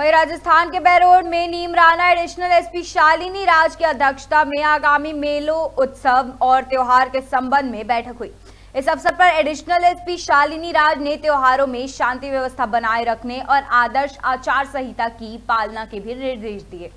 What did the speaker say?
वहीं राजस्थान के बैरोड में नीम एडिशनल एसपी शालिनी राज की अध्यक्षता में आगामी मेलों उत्सव और त्योहार के संबंध में बैठक हुई इस अवसर पर एडिशनल एसपी शालिनी राज ने त्योहारों में शांति व्यवस्था बनाए रखने और आदर्श आचार संहिता की पालना के भी निर्देश दिए